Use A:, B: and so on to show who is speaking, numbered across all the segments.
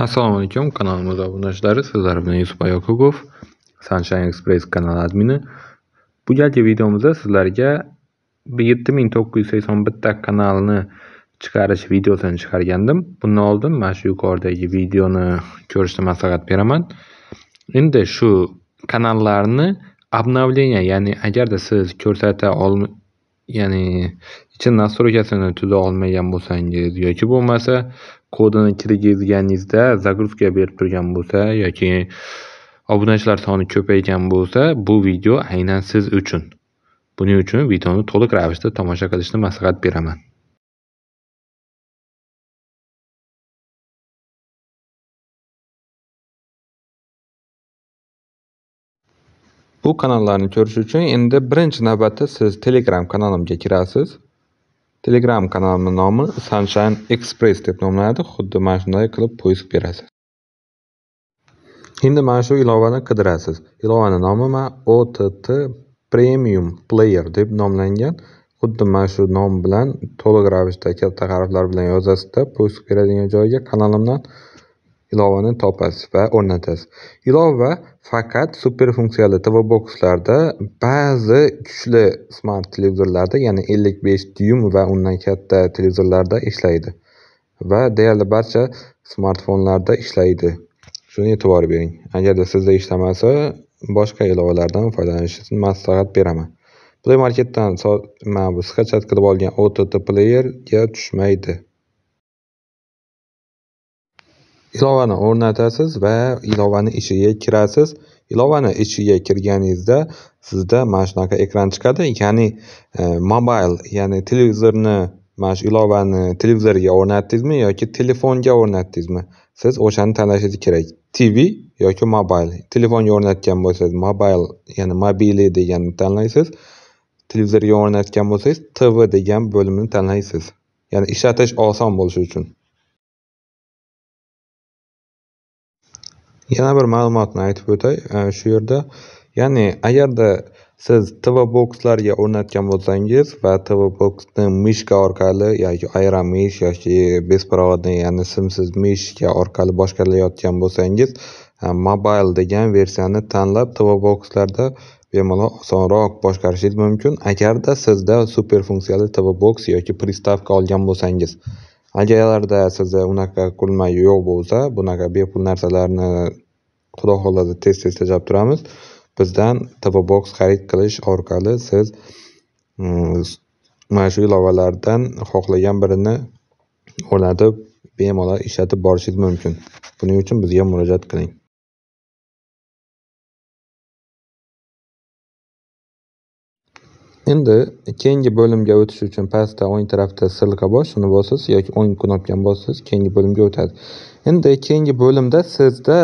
A: Assalomu alaykum, kanalimiz obunachilari, sizlar bilan Yusuf Ayokubov, Sunshine Express kanal admini. Bugungi videomizda sizlarga 7981 kanalni chiqarish videosini chiqargandim. Bundan oldin mana shu yuqoridagi videoni ko'rishni maslahat beraman. Endi shu kanallarni obnovleniya, ya'ni agarda siz ko'rsata olm ya'ni ichi nastroykasini tuza olmagan bo'lsangiz yoki bo'lmasa kodini kirgizganingizda загрузка berib turgan bo'lsa yoki obunachilar soni ko'paygan bo'lsa bu video aynan siz uchun buning uchun videoni to'liq
B: ravishda tomosha qilishni maslahat beraman bu kanallarni ko'rish uchun endi birinchi navbatda siz telegram
A: kanalimga kirasiz telegram kanalimni nomi sunshine express deb nomlanadi xuddi mana shunday qilib poisk berasiz endi mana shu ilovani qidirasiz ilovani nomi man ott premium player deb nomlangan xuddi mana shu nom bilan to'liq ravishda katta harflar bilan yozasizda poisk beradigan joyga kanalimdan ilovani topasiz va o'rnatasiz ilova faqat super funksiyali tv bokslarda ba'zi kuchli smart televizorlarda ya'ni 55 dyum va undan katta televizorlarda ishlaydi va deyarli barcha smartfonlarda ishlaydi shuni e'tibor bering agarda sizda ishlamasa boshqa ilovalardan foydalanishni maslahat beraman play marketdan bu sihat qilib olgan ott playerga tushmaydi ilovani o'rnatasiz va ilovani ichiga kirasiz ilovani ichiga kirganingizda sizda mana shunaqa ekran chiqadi ya'ni e, mobile ya'ni televizorni mana shu ilovani televizorga o'rnatdingizmi yoki telefonga o'rnatdingizmi siz o'shani tanlashingiz kerak tv yoki mobile telefonga o'rnatgan bo'lsangiz mobile ya'ni mobili deganni tanlaysiz televizorga o'rnatgan bo'lsangiz tv degan bo'limni tanlaysiz ya'ni ishlatish oson bo'lishi uchun Yana bir ma'lumotni aytib o'tay, shu yerda ya'ni agarda siz TV bokslarga o'rnatgan bo'lsangiz va TV boksni mishka orqali yoki ayron mish yoki беспроводный ya'ni simsiz mishka orqali boshqarilayotgan bo'lsangiz e, mobile degan versiyani tanlab TV bokslarda bemalol osonroq boshqarishingiz mumkin agarda sizda super funksiyali TV box yoki pristavka olgan bo'lsangiz agarda sizda unaqa qurilma yo'q bo'lsa bunaqa bepul narsalarni xudo xohlasa tez tez tejab turamiz bizdan tv box xarid qilish orqali siz mm, mana shu ilovalardan xohlagan birini o'rnatib bemalol
B: ishlatib borishingiz mumkin buning uchun bizga murojaat qiling Endi keyingi
A: bo'limga o'tish uchun pastda o'ng tarafda silliqa shuni bosasiz yoki o'ng knopkani bossangiz keyingi bo'limga o'tadi. Endi keyingi bo'limda sizda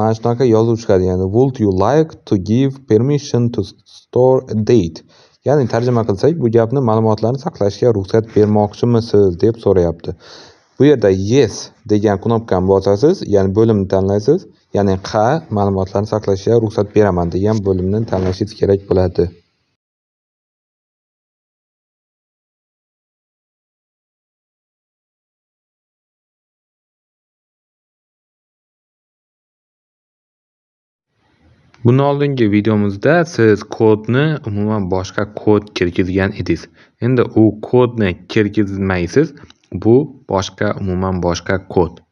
A: mana shunaqa yozuv chiqadi, ya'ni would you like to give permission to store a date? Ya'ni tarjima qilsak, bu gapni ma'lumotlarni saqlashga ruxsat bermoqchimisiz deb so'rayapti. Bu yerda yes degan knopkani bosasiz, ya'ni bo'limni tanlaysiz, ya'ni qa ma'lumotlarni saqlashga
B: ruxsat beraman degan bo'limni tanlashingiz kerak bo'ladi. Bundan oldingi videomizda siz kodni umuman boshqa kod kirgizgan edingiz.
A: Endi u kodni kirgizmaysiz. Bu boshqa umuman boshqa kod.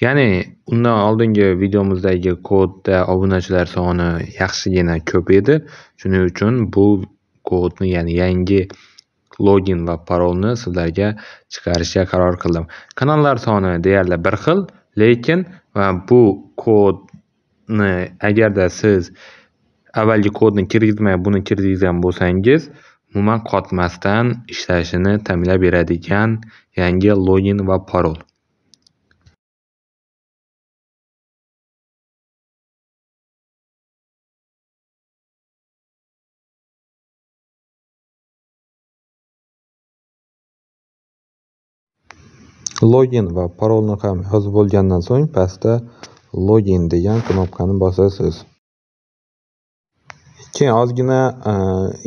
A: Ya'ni undan oldingi videomizdagi kodda obunachilar soni yaxshigina ko'p edi. Shuning uchun bu kodni, ya'ni yangi login va parolni sizlarga chiqarishga qaror qildim. Kanallar soni deyarli bir xil, lekin va bu kod ni agarda siz avvalgi kodni kirgizmay buni kirgizgan bo'lsangiz umuman
B: qotmasdan ishlashini ta'minlab beradigan yangi login va parol login va
A: parolni ham yozib bo'lgandan so'ng pastda login degan knopkani bosasiz keyin ozgina e,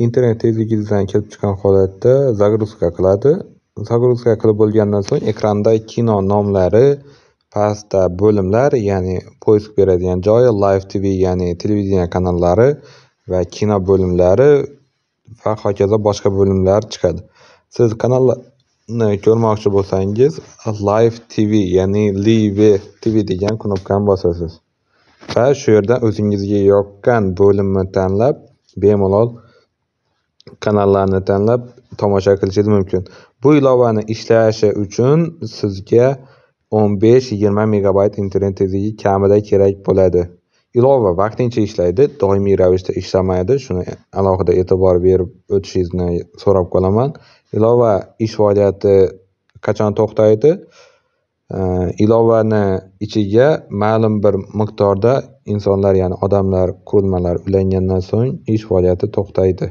A: internet tezligingizdan kelib chiqqan holatda загрузка qiladi загрузка qilib bo'lgandan so'ng ekranda kino nomlari pastda bo'limlar ya'ni poisk beradigan joyi live tv ya'ni televideniya kanallari va kino bo'limlari va hokazo boshqa bo'limlar chiqadi siz kanal ni ko'rmoqchi bo'lsangiz live tv ya'ni live tv degan knopkani bosasiz va shu yerdan o'zingizga yoqqan bo'limni tanlab bemalol kanallarni tanlab tomosha qilishingiz mumkin bu ilovani ishlashi uchun sizga 15-20 megabayt internet tezligi kamida kerak bo'ladi ilova vaqtincha ishlaydi doimiy ravishda ishlamaydi shuni alohida e'tibor berib o'tishingizni so'rab qolaman Ilova ish faoliyati qachon to'xtaydi? Ilovani ichiga ma'lum bir miqdorda insonlar, ya'ni odamlar,
B: qurilmalar ulangandan so'ng ish faoliyati to'xtaydi.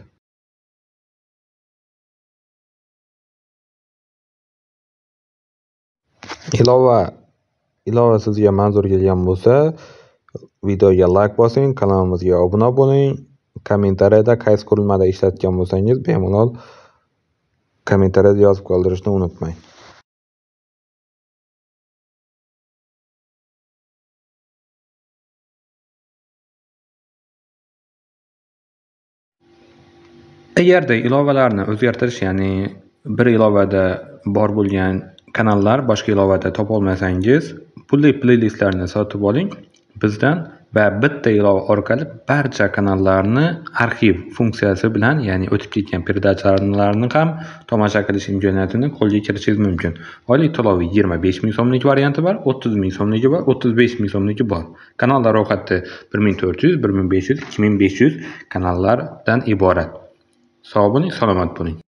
B: Ilova
A: ilova sizga manzur kelgan bo'lsa, videoga layk bosing, kanalimizga obuna bo'ling, kommentariyada qaysi qurilmada ishlatgan bo'lsangiz bemalol
B: kommentariyada yozib qoldirishni unutmang agarda ilovalarni
A: o'zgartirish ya'ni bir ilovada bor bo'lgan kanallar boshqa ilovada topolmasangiz pulli playlistlarni sotib oling bizdan va bitta ilova orqali barcha kanallarni arxiv funksiyasi bilan ya'ni o'tib ketgan передачаlarni ham tomosha qilish imkoniyatini qo'lga kiritishingiz mumkin oylik to'lovi yigirma besh ming so'mlik varianti bor o'ttiz ming so'mligi bor o'ttiz besh ming so'mligi bor kanallar ro'yxati bir ming to'rt yuz bir
B: ming besh yuz ikki ming besh yuz kanallardan iborat sog' bo'ling salomat bo'ling